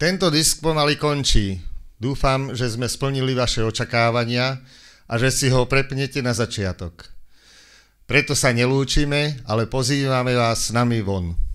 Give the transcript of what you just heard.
Tento disk pomaly končí. Dúfam, že sme splnili vaše očakávania a že si ho prepnete na začiatok. Preto sa nelúčime, ale pozývame vás s nami von.